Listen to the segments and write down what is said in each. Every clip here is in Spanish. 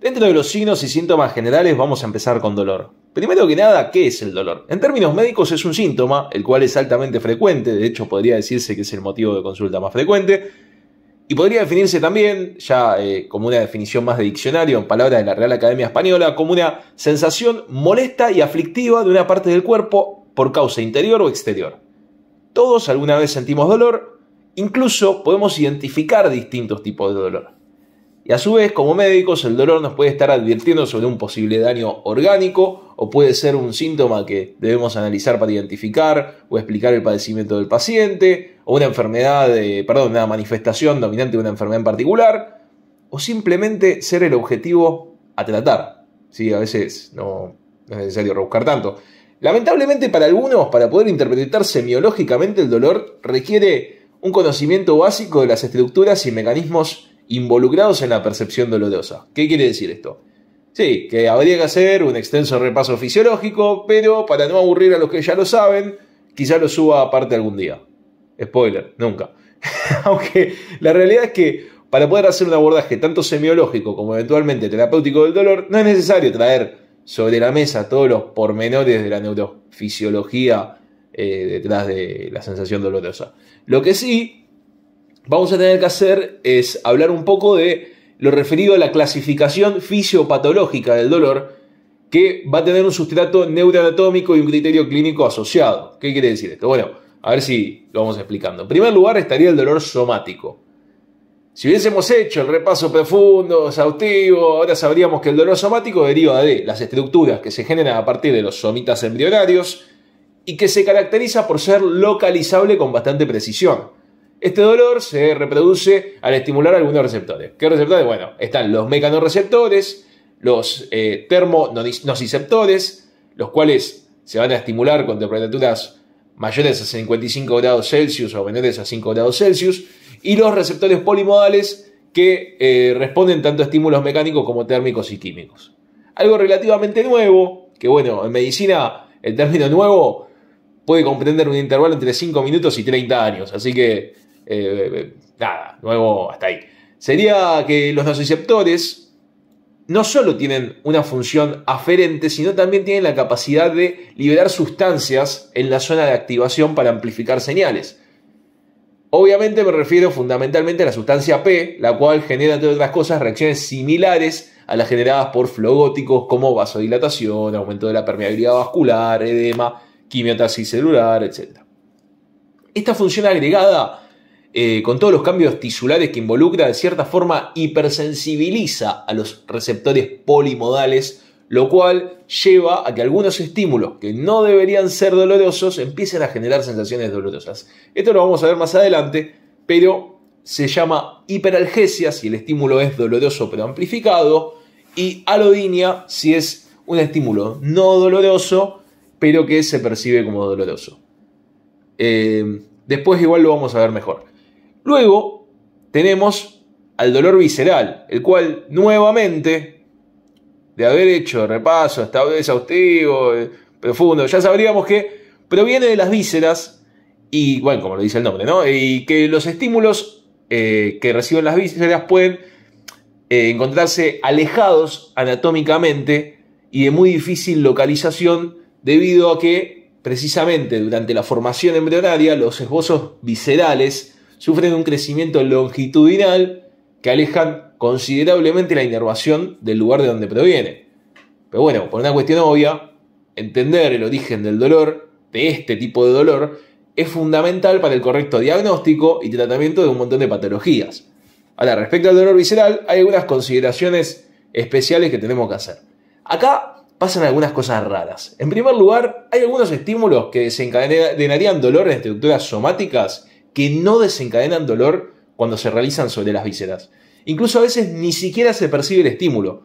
Dentro de los signos y síntomas generales vamos a empezar con dolor. Primero que nada, ¿qué es el dolor? En términos médicos es un síntoma, el cual es altamente frecuente, de hecho podría decirse que es el motivo de consulta más frecuente, y podría definirse también, ya eh, como una definición más de diccionario, en palabras de la Real Academia Española, como una sensación molesta y aflictiva de una parte del cuerpo por causa interior o exterior. Todos alguna vez sentimos dolor, incluso podemos identificar distintos tipos de dolor. Y a su vez, como médicos, el dolor nos puede estar advirtiendo sobre un posible daño orgánico o puede ser un síntoma que debemos analizar para identificar o explicar el padecimiento del paciente, o una enfermedad, de, perdón, una manifestación dominante de una enfermedad en particular, o simplemente ser el objetivo a tratar. Sí, a veces no, no es necesario rebuscar tanto. Lamentablemente para algunos, para poder interpretar semiológicamente el dolor, requiere un conocimiento básico de las estructuras y mecanismos involucrados en la percepción dolorosa. ¿Qué quiere decir esto? Sí, que habría que hacer un extenso repaso fisiológico, pero para no aburrir a los que ya lo saben, quizá lo suba aparte algún día. Spoiler, nunca. Aunque la realidad es que para poder hacer un abordaje tanto semiológico como eventualmente terapéutico del dolor, no es necesario traer sobre la mesa todos los pormenores de la neurofisiología eh, detrás de la sensación dolorosa. Lo que sí vamos a tener que hacer es hablar un poco de lo referido a la clasificación fisiopatológica del dolor, que va a tener un sustrato neuroanatómico y un criterio clínico asociado. ¿Qué quiere decir esto? Bueno, a ver si lo vamos explicando. En primer lugar estaría el dolor somático. Si hubiésemos hecho el repaso profundo, exhaustivo, ahora sabríamos que el dolor somático deriva de las estructuras que se generan a partir de los somitas embrionarios y que se caracteriza por ser localizable con bastante precisión. Este dolor se reproduce al estimular algunos receptores. ¿Qué receptores? Bueno, están los mecanorreceptores, los eh, termonociceptores, los cuales se van a estimular con temperaturas mayores a 55 grados Celsius o menores a 5 grados Celsius, y los receptores polimodales que eh, responden tanto a estímulos mecánicos como térmicos y químicos. Algo relativamente nuevo, que bueno, en medicina el término nuevo puede comprender un intervalo entre 5 minutos y 30 años, así que eh, nada, nuevo hasta ahí. Sería que los nociceptores no solo tienen una función aferente, sino también tienen la capacidad de liberar sustancias en la zona de activación para amplificar señales. Obviamente me refiero fundamentalmente a la sustancia P, la cual genera, entre otras cosas, reacciones similares a las generadas por flogóticos como vasodilatación, aumento de la permeabilidad vascular, edema, quimiotaxis celular, etc. Esta función agregada eh, con todos los cambios tisulares que involucra, de cierta forma hipersensibiliza a los receptores polimodales, lo cual lleva a que algunos estímulos que no deberían ser dolorosos empiecen a generar sensaciones dolorosas. Esto lo vamos a ver más adelante, pero se llama hiperalgesia si el estímulo es doloroso pero amplificado, y alodinia si es un estímulo no doloroso pero que se percibe como doloroso. Eh, después igual lo vamos a ver mejor. Luego tenemos al dolor visceral, el cual nuevamente, de haber hecho repaso, hasta vez exhaustivo, eh, profundo, ya sabríamos que proviene de las vísceras y, bueno, como lo dice el nombre, ¿no? Y que los estímulos eh, que reciben las vísceras pueden eh, encontrarse alejados anatómicamente y de muy difícil localización debido a que precisamente durante la formación embrionaria los esbozos viscerales sufren un crecimiento longitudinal que alejan considerablemente la inervación del lugar de donde proviene. Pero bueno, por una cuestión obvia, entender el origen del dolor, de este tipo de dolor, es fundamental para el correcto diagnóstico y tratamiento de un montón de patologías. Ahora, respecto al dolor visceral, hay algunas consideraciones especiales que tenemos que hacer. Acá pasan algunas cosas raras. En primer lugar, hay algunos estímulos que desencadenarían dolor en estructuras somáticas que no desencadenan dolor cuando se realizan sobre las vísceras. Incluso a veces ni siquiera se percibe el estímulo.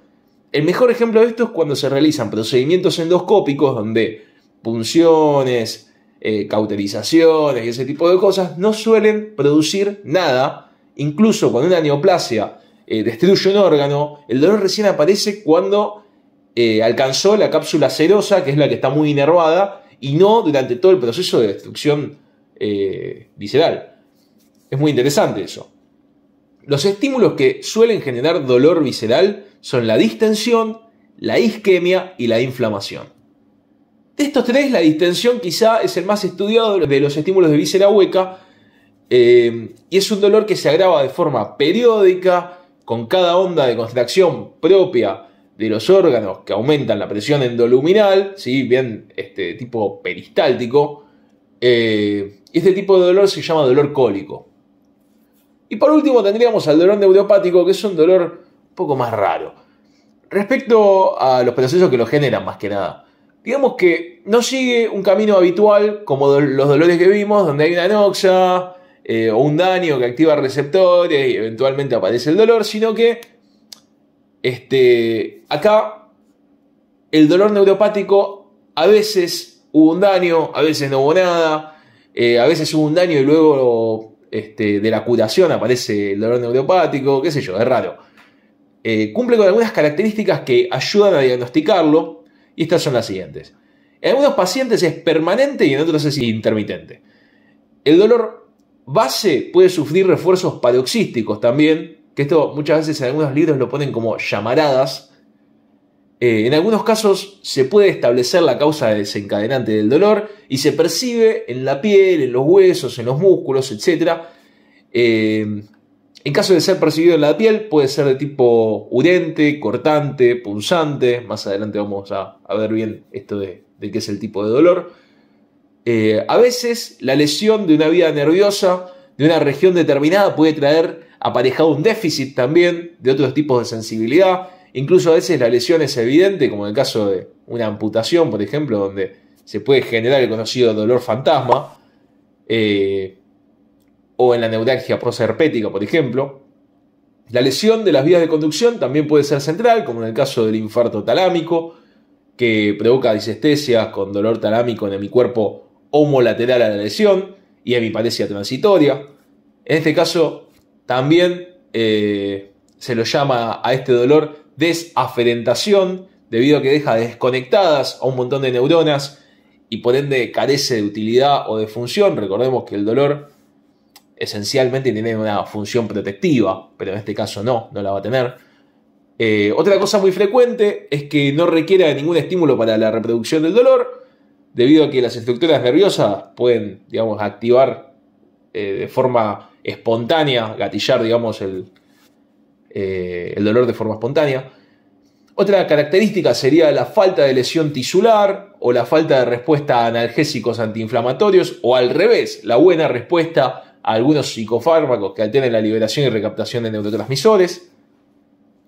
El mejor ejemplo de esto es cuando se realizan procedimientos endoscópicos donde punciones, eh, cauterizaciones y ese tipo de cosas no suelen producir nada. Incluso cuando una neoplasia eh, destruye un órgano, el dolor recién aparece cuando eh, alcanzó la cápsula serosa, que es la que está muy inervada, y no durante todo el proceso de destrucción eh, visceral. Es muy interesante eso. Los estímulos que suelen generar dolor visceral son la distensión, la isquemia y la inflamación. De estos tres, la distensión quizá es el más estudiado de los estímulos de víscera hueca eh, y es un dolor que se agrava de forma periódica con cada onda de contracción propia de los órganos que aumentan la presión endoluminal, si bien este, tipo peristáltico, eh, y este tipo de dolor se llama dolor cólico. Y por último tendríamos al dolor neuropático, que es un dolor un poco más raro. Respecto a los procesos que lo generan, más que nada. Digamos que no sigue un camino habitual como los dolores que vimos, donde hay una anoxia eh, o un daño que activa receptores y eventualmente aparece el dolor, sino que este, acá el dolor neuropático a veces hubo un daño, a veces no hubo nada, eh, a veces hubo un daño y luego este, de la curación aparece el dolor neuropático, qué sé yo, es raro. Eh, cumple con algunas características que ayudan a diagnosticarlo y estas son las siguientes. En algunos pacientes es permanente y en otros es intermitente. El dolor base puede sufrir refuerzos paroxísticos también, que esto muchas veces en algunos libros lo ponen como llamaradas, eh, en algunos casos se puede establecer la causa desencadenante del dolor y se percibe en la piel, en los huesos, en los músculos, etc. Eh, en caso de ser percibido en la piel, puede ser de tipo urente, cortante, punzante. Más adelante vamos a, ver bien esto de, qué es el tipo de dolor. Eh, a veces la lesión de una vida nerviosa de una región determinada puede traer aparejado un déficit también de otros tipos de sensibilidad Incluso a veces la lesión es evidente, como en el caso de una amputación, por ejemplo, donde se puede generar el conocido dolor fantasma, eh, o en la neuralgia proserpética, por ejemplo. La lesión de las vías de conducción también puede ser central, como en el caso del infarto talámico, que provoca disestesias con dolor talámico en mi cuerpo homolateral a la lesión y mi a parecía transitoria. En este caso, también eh, se lo llama a este dolor desaferentación, debido a que deja desconectadas a un montón de neuronas y por ende carece de utilidad o de función. Recordemos que el dolor esencialmente tiene una función protectiva, pero en este caso no, no la va a tener. Eh, otra cosa muy frecuente es que no requiera de ningún estímulo para la reproducción del dolor, debido a que las estructuras nerviosas pueden, digamos, activar eh, de forma espontánea, gatillar, digamos, el, eh, el dolor de forma espontánea. Otra característica sería la falta de lesión tisular o la falta de respuesta a analgésicos antiinflamatorios o al revés, la buena respuesta a algunos psicofármacos que alteran la liberación y recaptación de neurotransmisores.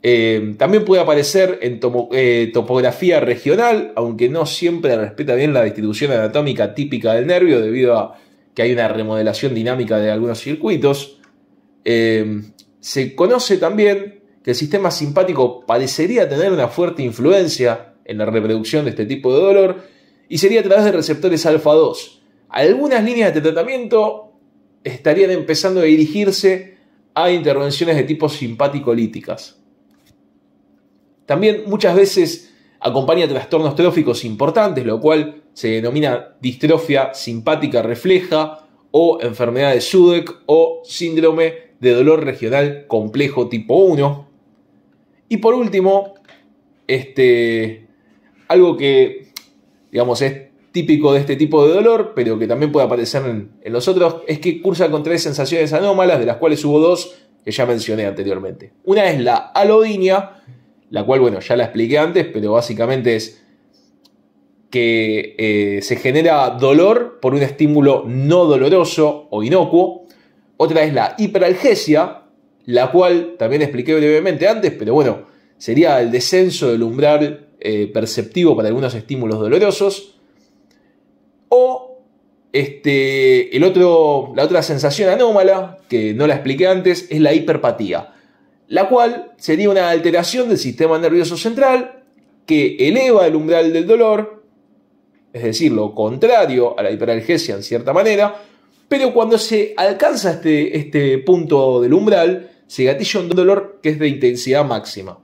Eh, también puede aparecer en eh, topografía regional, aunque no siempre respeta bien la distribución anatómica típica del nervio debido a que hay una remodelación dinámica de algunos circuitos se conoce también que el sistema simpático parecería tener una fuerte influencia en la reproducción de este tipo de dolor y sería a través de receptores alfa 2. Algunas líneas de tratamiento estarían empezando a dirigirse a intervenciones de tipo simpático-líticas. También muchas veces acompaña trastornos tróficos importantes, lo cual se denomina distrofia simpática refleja o enfermedad de Sudeck o síndrome de dolor regional complejo tipo 1. Y por último, este, algo que digamos, es típico de este tipo de dolor, pero que también puede aparecer en, los otros, es que cursa con tres sensaciones anómalas, de las cuales hubo dos que ya mencioné anteriormente. Una es la alodinia, la cual, bueno, ya la expliqué antes, pero básicamente es que eh, se genera dolor por un estímulo no doloroso o inocuo, otra es la hiperalgesia, la cual también expliqué brevemente antes, pero bueno, sería el descenso del umbral eh, perceptivo para algunos estímulos dolorosos. O este, el otro, la otra sensación anómala, que no la expliqué antes, es la hiperpatía, la cual sería una alteración del sistema nervioso central que eleva el umbral del dolor, es decir, lo contrario a la hiperalgesia en cierta manera, pero cuando se alcanza este, este punto del umbral, se gatilla un dolor que es de intensidad máxima.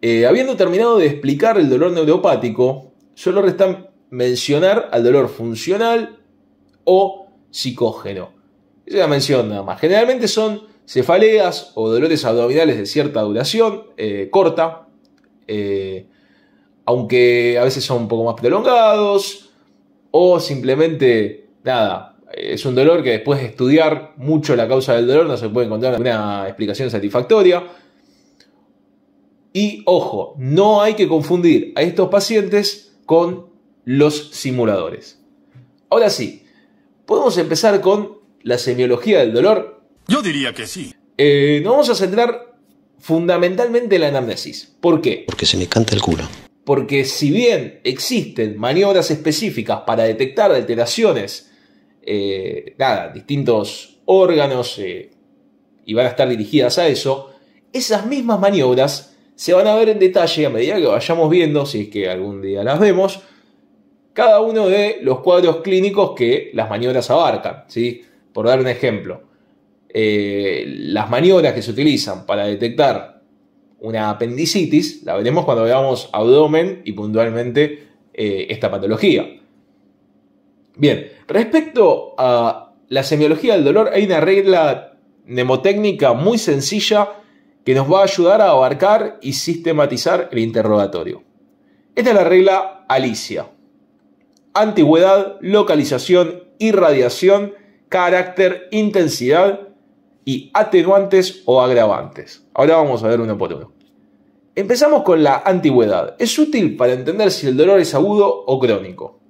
Eh, habiendo terminado de explicar el dolor neuropático, solo resta mencionar al dolor funcional o psicógeno. Esa es la mención nada más. Generalmente son cefaleas o dolores abdominales de cierta duración, eh, corta, eh, aunque a veces son un poco más prolongados, o simplemente nada, es un dolor que después de estudiar mucho la causa del dolor no se puede encontrar una explicación satisfactoria. Y ojo, no hay que confundir a estos pacientes con los simuladores. Ahora sí, podemos empezar con la semiología del dolor. Yo diría que sí. Eh, nos vamos a centrar fundamentalmente en la anamnesis. ¿Por qué? Porque se me canta el culo. Porque si bien existen maniobras específicas para detectar alteraciones eh, nada, distintos órganos eh, y van a estar dirigidas a eso, esas mismas maniobras se van a ver en detalle a medida que vayamos viendo, si es que algún día las vemos, cada uno de los cuadros clínicos que las maniobras abarcan. Por dar un ejemplo, eh, las maniobras que se utilizan para detectar una apendicitis, la veremos cuando veamos abdomen y puntualmente esta patología. Bien, respecto a la semiología del dolor, hay una regla mnemotécnica muy sencilla que nos va a ayudar a abarcar y sistematizar el interrogatorio. Esta es la regla Alicia. Antigüedad, localización, irradiación, carácter, intensidad y atenuantes o agravantes. Ahora vamos a ver uno por uno. Empezamos con la antigüedad. Es útil para entender si el dolor es agudo o crónico.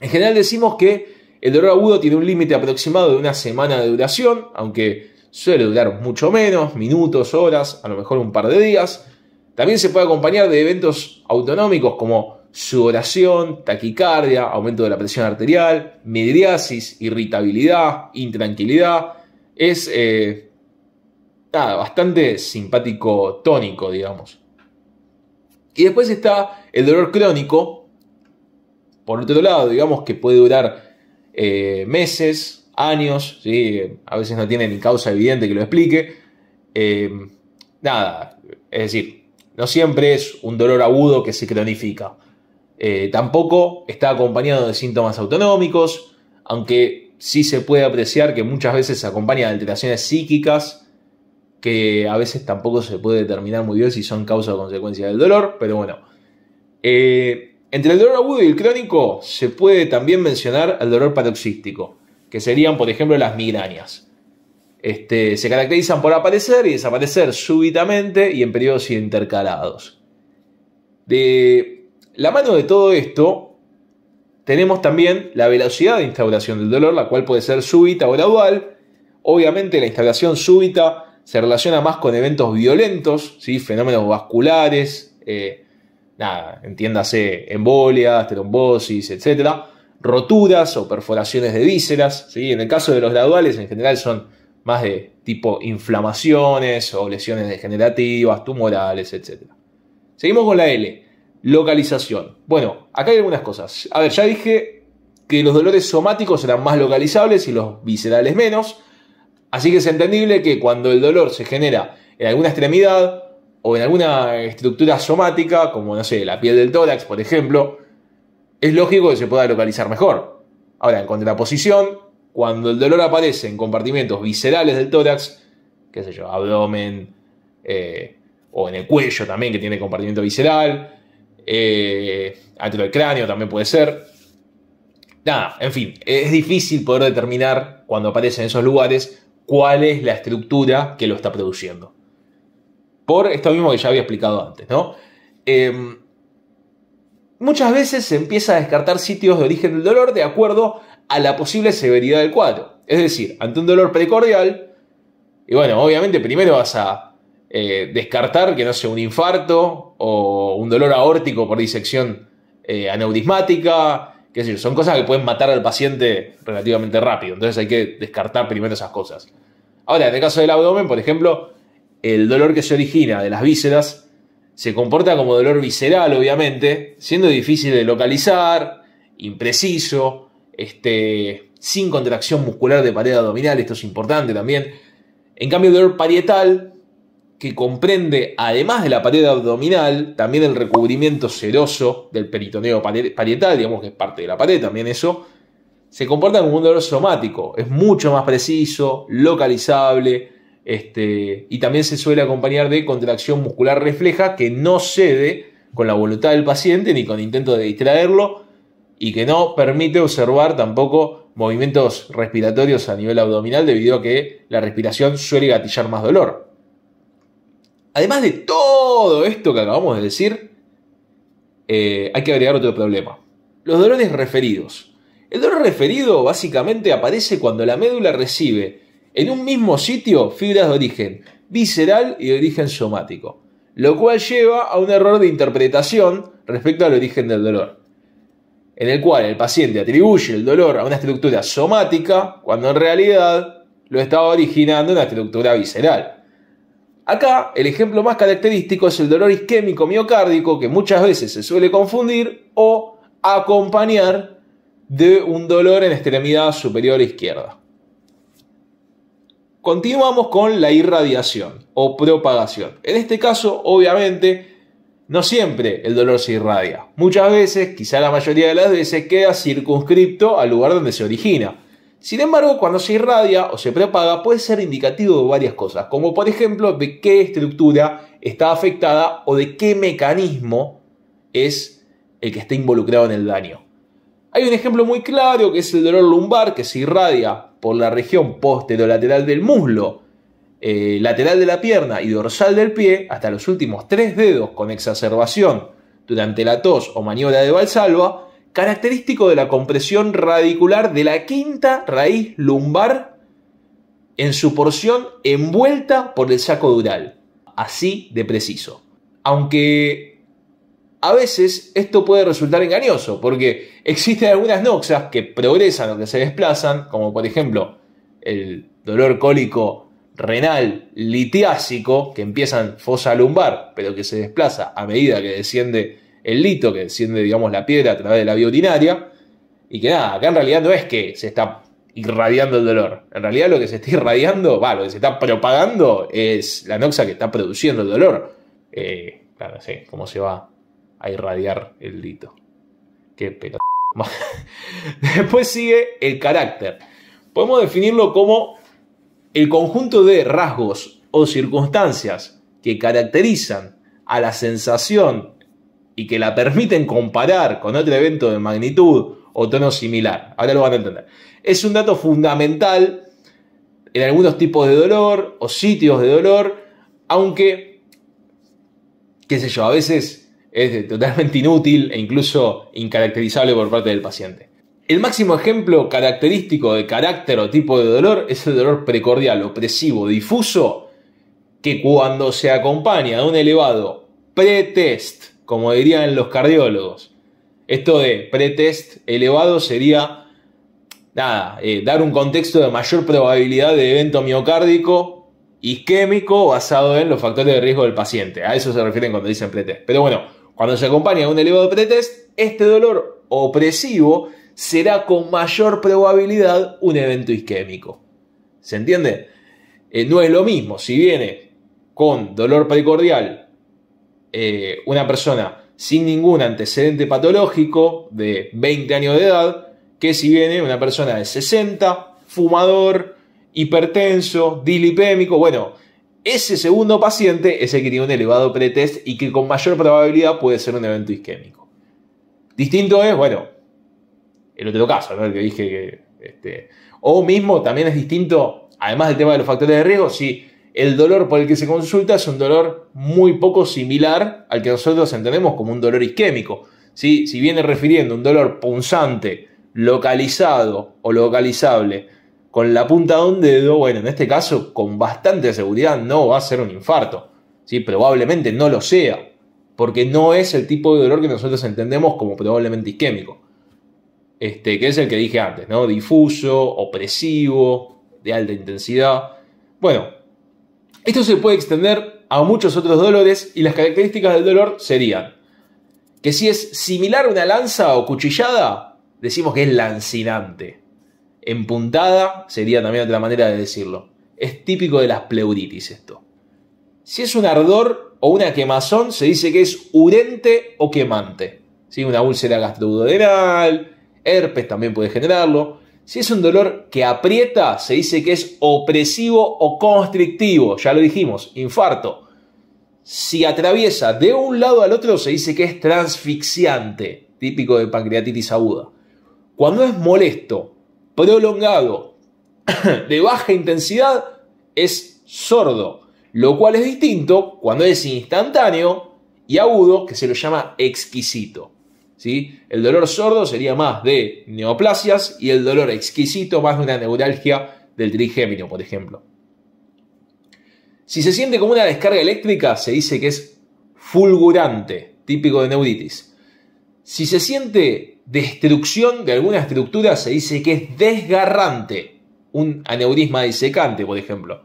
En general decimos que el dolor agudo tiene un límite aproximado de una semana de duración, aunque suele durar mucho menos, minutos, horas, a lo mejor un par de días. También se puede acompañar de eventos autonómicos como sudoración, taquicardia, aumento de la presión arterial, midriasis, irritabilidad, intranquilidad. Es eh, bastante simpático tónico, digamos. Y después está el dolor crónico, por otro lado, digamos que puede durar eh, meses, años, ¿sí? a veces no tiene ni causa evidente que lo explique. Eh, nada, es decir, no siempre es un dolor agudo que se cronifica. Eh, tampoco está acompañado de síntomas autonómicos, aunque sí se puede apreciar que muchas veces se acompaña de alteraciones psíquicas que a veces tampoco se puede determinar muy bien si son causa o consecuencia del dolor, pero bueno. Entre el dolor agudo y el crónico se puede también mencionar el dolor paroxístico, que serían, por ejemplo, las migrañas. Este, se caracterizan por aparecer y desaparecer súbitamente y en periodos intercalados. De la mano de todo esto, tenemos también la velocidad de instauración del dolor, la cual puede ser súbita o gradual. Obviamente la instauración súbita se relaciona más con eventos violentos, ¿sí? fenómenos vasculares, eh, nada, entiéndase embolias, trombosis, etcétera, roturas o perforaciones de vísceras. ¿sí? En el caso de los graduales, en general son más de tipo inflamaciones o lesiones degenerativas, tumorales, etc. Seguimos con la L, localización. Bueno, acá hay algunas cosas. A ver, ya dije que los dolores somáticos eran más localizables y los viscerales menos, así que es entendible que cuando el dolor se genera en alguna extremidad, o en alguna estructura somática, como no sé, la piel del tórax, por ejemplo, es lógico que se pueda localizar mejor. Ahora, en contraposición, cuando el dolor aparece en compartimentos viscerales del tórax, qué sé yo, abdomen, eh, o en el cuello también, que tiene compartimiento visceral, eh, dentro del cráneo también puede ser. Nada, en fin, es difícil poder determinar cuando aparece en esos lugares cuál es la estructura que lo está produciendo por esto mismo que ya había explicado antes, ¿no? Em, muchas veces se empieza a descartar sitios de origen del dolor de acuerdo a la posible severidad del cuadro. Es decir, ante un dolor precordial, y bueno, obviamente primero vas a eh, descartar que no sea un infarto o un dolor aórtico por disección eh, aneurismática, Que son cosas que pueden matar al paciente relativamente rápido, entonces hay que descartar primero esas cosas. Ahora, en el caso del abdomen, por ejemplo, el dolor que se origina de las vísceras se comporta como dolor visceral, obviamente, siendo difícil de localizar, impreciso, este, sin contracción muscular de pared abdominal, esto es importante también. En cambio, el dolor parietal, que comprende, además de la pared abdominal, también el recubrimiento seroso del peritoneo parietal, digamos que es parte de la pared también eso, se comporta como un dolor somático. Es mucho más preciso, localizable, este, y también se suele acompañar de contracción muscular refleja que no cede con la voluntad del paciente ni con intento de distraerlo y que no permite observar tampoco movimientos respiratorios a nivel abdominal debido a que la respiración suele gatillar más dolor. Además de todo esto que acabamos de decir, eh, hay que agregar otro problema. Los dolores referidos. El dolor referido básicamente aparece cuando la médula recibe en un mismo sitio fibras de origen visceral y de origen somático, lo cual lleva a un error de interpretación respecto al origen del dolor, en el cual el paciente atribuye el dolor a una estructura somática cuando en realidad lo estaba originando una estructura visceral. Acá el ejemplo más característico es el dolor isquémico miocárdico que muchas veces se suele confundir o acompañar de un dolor en extremidad superior izquierda. Continuamos con la irradiación o propagación. En este caso, obviamente, no siempre el dolor se irradia. Muchas veces, quizá la mayoría de las veces, queda circunscripto al lugar donde se origina. Sin embargo, cuando se irradia o se propaga puede ser indicativo de varias cosas, como por ejemplo de qué estructura está afectada o de qué mecanismo es el que está involucrado en el daño. Hay un ejemplo muy claro que es el dolor lumbar que se irradia por la región posterolateral del muslo, eh, lateral de la pierna y dorsal del pie hasta los últimos tres dedos con exacerbación durante la tos o maniobra de Valsalva, característico de la compresión radicular de la quinta raíz lumbar en su porción envuelta por el saco dural, así de preciso. Aunque a veces esto puede resultar engañoso, porque existen algunas noxas que progresan o que se desplazan, como por ejemplo el dolor cólico renal litiásico, que empieza en fosa lumbar, pero que se desplaza a medida que desciende el lito, que desciende, digamos, la piedra a través de la vía urinaria, y que nada, acá en realidad no es que se está irradiando el dolor, en realidad lo que se está irradiando, va, lo que se está propagando es la noxa que está produciendo el dolor. Eh, claro, sí, cómo se va a irradiar el dito. Qué pedo... Después sigue el carácter. Podemos definirlo como el conjunto de rasgos o circunstancias que caracterizan a la sensación y que la permiten comparar con otro evento de magnitud o tono similar. Ahora lo van a entender. Es un dato fundamental en algunos tipos de dolor o sitios de dolor, aunque, qué sé yo, a veces es totalmente inútil e incluso incaracterizable por parte del paciente. El máximo ejemplo característico de carácter o tipo de dolor es el dolor precordial, opresivo, difuso, que cuando se acompaña de un elevado pretest, como dirían los cardiólogos, esto de pretest elevado sería, nada, eh, dar un contexto de mayor probabilidad de evento miocárdico isquémico basado en los factores de riesgo del paciente. A eso se refieren cuando dicen pretest. Pero bueno, cuando se acompaña a un elevado pretest, este dolor opresivo será con mayor probabilidad un evento isquémico. ¿Se entiende? Eh, no es lo mismo si viene con dolor precordial eh, una persona sin ningún antecedente patológico de 20 años de edad que si viene una persona de 60, fumador, hipertenso, dilipémico, bueno, ese segundo paciente es el que tiene un elevado pretest y que con mayor probabilidad puede ser un evento isquémico. Distinto es, bueno, el otro caso, ¿no? El que dije que. Este, o mismo también es distinto, además del tema de los factores de riesgo, si el dolor por el que se consulta es un dolor muy poco similar al que nosotros entendemos como un dolor isquémico. Si viene refiriendo un dolor punzante, localizado o localizable con la punta de un dedo, bueno, en este caso con bastante seguridad no va a ser un infarto. ¿sí? Probablemente no lo sea, porque no es el tipo de dolor que nosotros entendemos como probablemente isquémico. Este, que es el que dije antes, ¿no? Difuso, opresivo, de alta intensidad. Bueno, esto se puede extender a muchos otros dolores y las características del dolor serían que si es similar a una lanza o cuchillada, decimos que es lancinante empuntada, puntada sería también otra manera de decirlo. Es típico de las pleuritis esto. Si es un ardor o una quemazón, se dice que es urente o quemante. ¿Sí? Una úlcera gastroduodenal, herpes también puede generarlo. Si es un dolor que aprieta, se dice que es opresivo o constrictivo. Ya lo dijimos, infarto. Si atraviesa de un lado al otro, se dice que es transfixiante, típico de pancreatitis aguda. Cuando es molesto, prolongado de baja intensidad es sordo, lo cual es distinto cuando es instantáneo y agudo, que se lo llama exquisito. ¿sí? El dolor sordo sería más de neoplasias y el dolor exquisito más de una neuralgia del trigémino, por ejemplo. Si se siente como una descarga eléctrica, se dice que es fulgurante, típico de neuritis. Si se siente destrucción de alguna estructura, se dice que es desgarrante, un aneurisma disecante, por ejemplo.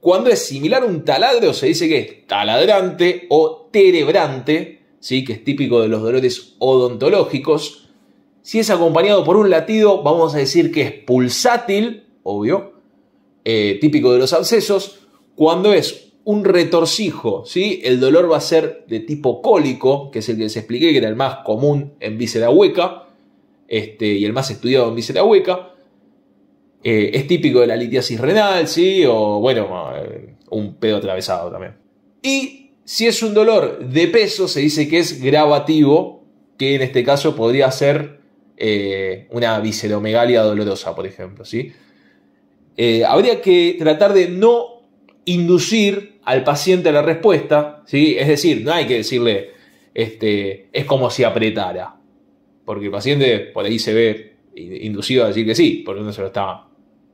Cuando es similar a un taladro, se dice que es taladrante o terebrante, ¿sí? que es típico de los dolores odontológicos. Si es acompañado por un latido, vamos a decir que es pulsátil, obvio, eh, típico de los abscesos. Cuando es un retorcijo, ¿sí? El dolor va a ser de tipo cólico, que es el que les expliqué, que era el más común en víscera hueca, este, y el más estudiado en víscera hueca. Eh, es típico de la litiasis renal, ¿sí? O bueno, eh, un pedo atravesado también. Y si es un dolor de peso, se dice que es gravativo, que en este caso podría ser eh, una visceromegalia dolorosa, por ejemplo, ¿sí? habría que tratar de no inducir al paciente la respuesta, ¿sí? es decir, no hay que decirle, este, es como si apretara, porque el paciente por ahí se ve inducido a decir que sí, porque no se lo está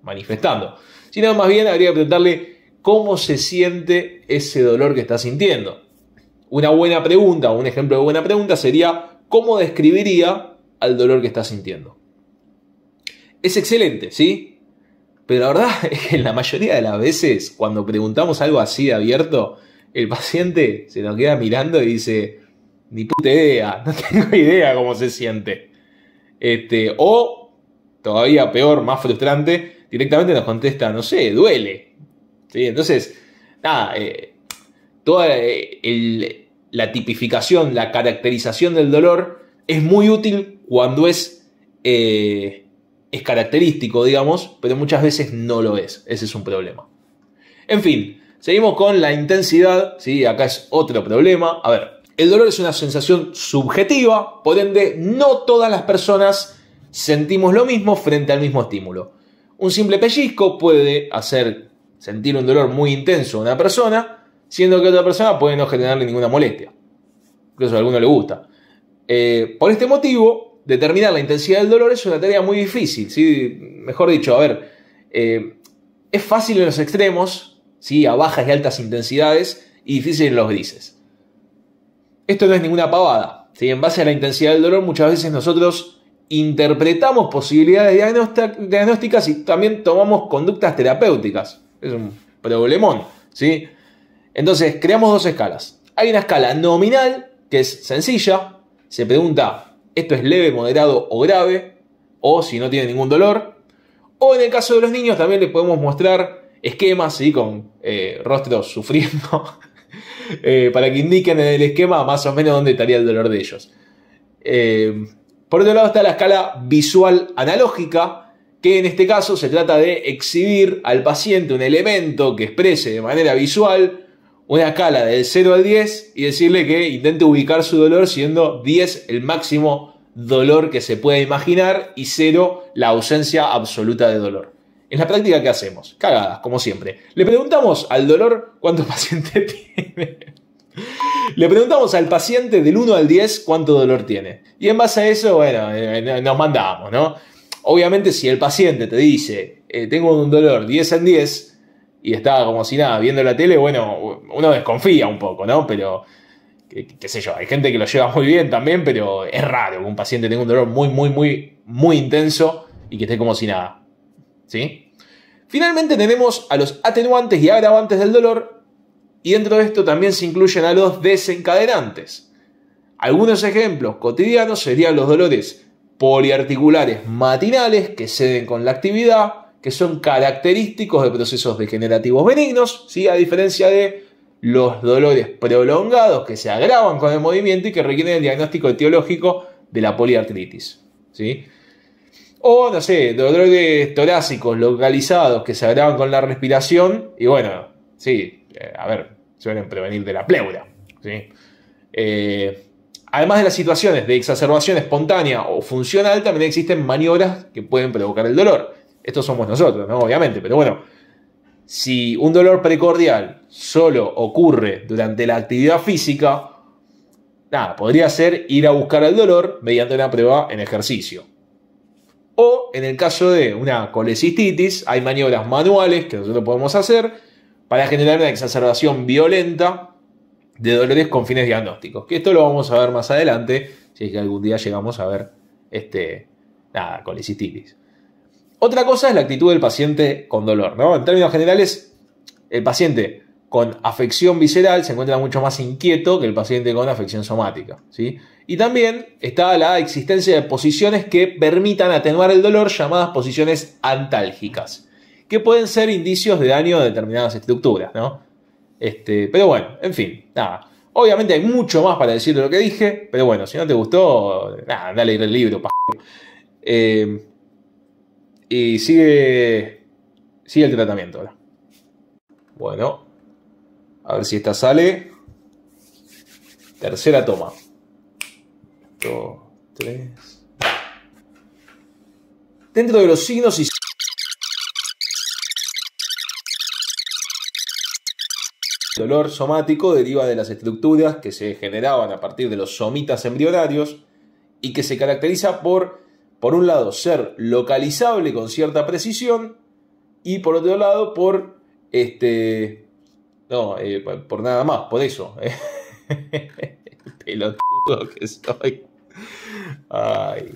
manifestando, sino más bien habría que preguntarle cómo se siente ese dolor que está sintiendo. Una buena pregunta, un ejemplo de buena pregunta sería, ¿cómo describiría al dolor que está sintiendo? Es excelente, ¿sí? Pero la verdad es que la mayoría de las veces, cuando preguntamos algo así de abierto, el paciente se nos queda mirando y dice, ni puta idea, no tengo idea cómo se siente. Este, o, todavía peor, más frustrante, directamente nos contesta, no sé, duele. ¿Sí? Entonces, nada, eh, toda eh, la tipificación, la caracterización del dolor es muy útil cuando es... Eh, es característico, digamos, pero muchas veces no lo es. Ese es un problema. En fin, seguimos con la intensidad, ¿sí? Acá es otro problema. A ver, el dolor es una sensación subjetiva, por ende, no todas las personas sentimos lo mismo frente al mismo estímulo. Un simple pellizco puede hacer sentir un dolor muy intenso a una persona, siendo que otra persona puede no generarle ninguna molestia. Incluso a alguno le gusta. Eh, por este motivo, determinar la intensidad del dolor es una tarea muy difícil, ¿sí? Mejor dicho, a ver, eh, es fácil en los extremos, ¿sí? A bajas y altas intensidades, y difícil en los grises. Esto no es ninguna pavada, ¿sí? En base a la intensidad del dolor muchas veces nosotros interpretamos posibilidades diagnósticas y también tomamos conductas terapéuticas. Es un problemón, ¿sí? Entonces, creamos dos escalas. Hay una escala nominal, que es sencilla, se pregunta esto es leve, moderado o grave, o si no tiene ningún dolor. O en el caso de los niños también les podemos mostrar esquemas y con eh, rostros sufriendo eh, para que indiquen en el esquema más o menos dónde estaría el dolor de ellos. Eh, por otro lado está la escala visual analógica, que en este caso se trata de exhibir al paciente un elemento que exprese de manera visual una escala del 0 al 10 y decirle que intente ubicar su dolor siendo 10 el máximo dolor que se pueda imaginar y 0 la ausencia absoluta de dolor. En la práctica, ¿qué hacemos? Cagadas, como siempre. Le preguntamos al dolor cuánto paciente tiene. Le preguntamos al paciente del 1 al 10 cuánto dolor tiene. Y en base a eso, bueno, eh, nos mandamos, ¿no? Obviamente, si el paciente te dice, eh, tengo un dolor 10 en 10, y estaba como si nada, viendo la tele, bueno, uno desconfía un poco, ¿no? Pero, qué, sé yo, hay gente que lo lleva muy bien también, pero es raro que un paciente tenga un dolor muy, muy, muy, muy intenso y que esté como si nada, ¿sí? Finalmente tenemos a los atenuantes y agravantes del dolor y dentro de esto también se incluyen a los desencadenantes. Algunos ejemplos cotidianos serían los dolores poliarticulares matinales que ceden con la actividad, que son característicos de procesos degenerativos benignos, ¿sí? a diferencia de los dolores prolongados que se agravan con el movimiento y que requieren el diagnóstico etiológico de la poliartritis. O, no sé, dolores torácicos localizados que se agravan con la respiración y bueno, sí, eh, a ver, suelen prevenir de la pleura. Eh, además de las situaciones de exacerbación espontánea o funcional, también existen maniobras que pueden provocar el dolor. Estos somos nosotros, ¿no? Obviamente, pero bueno, si un dolor precordial solo ocurre durante la actividad física, nada, podría ser ir a buscar el dolor mediante una prueba en ejercicio. O en el caso de una colecistitis, hay maniobras manuales que nosotros podemos hacer para generar una exacerbación violenta de dolores con fines diagnósticos. Que esto lo vamos a ver más adelante, si es que algún día llegamos a ver este, nada, colecistitis. Otra cosa es la actitud del paciente con dolor, ¿no? En términos generales, el paciente con afección visceral se encuentra mucho más inquieto que el paciente con afección somática, ¿sí? Y también está la existencia de posiciones que permitan atenuar el dolor llamadas posiciones antálgicas, que pueden ser indicios de daño de determinadas estructuras, este, pero bueno, en fin, nada. Obviamente hay mucho más para decir de lo que dije, pero bueno, si no te gustó, nada, dale el libro, p y sigue, sigue el tratamiento Bueno, a ver si esta sale. Tercera toma. Dos, tres. Dentro de los signos y... El dolor somático deriva de las estructuras que se generaban a partir de los somitas embrionarios y que se caracteriza por por un lado, ser localizable con cierta precisión y por otro lado, por este. No, eh, por nada más, por eso. Pelotudo que soy. Ay.